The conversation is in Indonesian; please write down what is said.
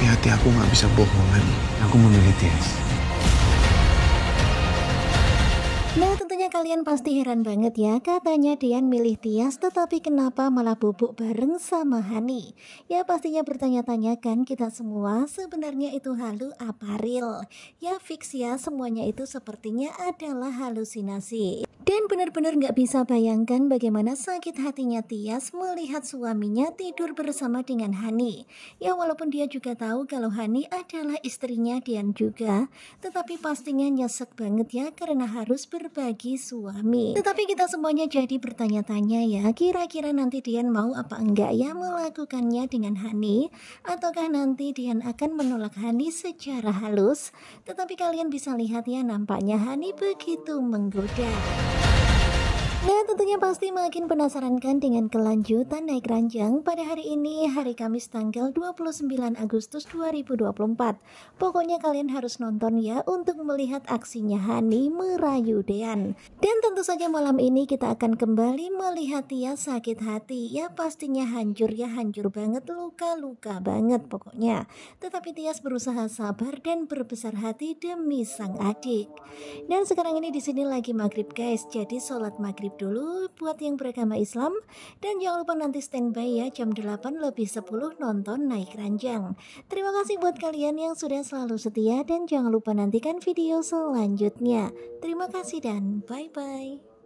Tapi hati aku nggak bisa bohong kan? Aku memilih Tias. Nah tentunya kalian pasti heran banget ya katanya Dian milih Tias tetapi kenapa malah bubuk bareng sama Hani Ya pastinya bertanya-tanya kan kita semua sebenarnya itu halu apa real Ya fix ya semuanya itu sepertinya adalah halusinasi dan benar-benar nggak bisa bayangkan bagaimana sakit hatinya Tias melihat suaminya tidur bersama dengan Hani. Ya walaupun dia juga tahu kalau Hani adalah istrinya Dian juga, tetapi pastinya nyesek banget ya karena harus berbagi suami. Tetapi kita semuanya jadi bertanya-tanya ya, kira-kira nanti Dian mau apa enggak ya melakukannya dengan Hani? Ataukah nanti Dian akan menolak Hani secara halus? Tetapi kalian bisa lihat ya nampaknya Hani begitu menggoda. Nah tentunya pasti makin penasaran kan dengan kelanjutan naik ranjang pada hari ini hari Kamis tanggal 29 Agustus 2024. Pokoknya kalian harus nonton ya untuk melihat aksinya Hani merayu Dean. Dan tentu saja malam ini kita akan kembali melihat Tia ya, sakit hati ya pastinya hancur ya hancur banget luka-luka banget pokoknya. Tetapi Tias berusaha sabar dan berbesar hati demi sang adik. Dan sekarang ini di sini lagi maghrib guys jadi sholat maghrib maghrib dulu buat yang beragama Islam dan jangan lupa nanti standby ya jam 8 lebih 10 nonton naik ranjang. Terima kasih buat kalian yang sudah selalu setia dan jangan lupa nantikan video selanjutnya. Terima kasih dan bye-bye.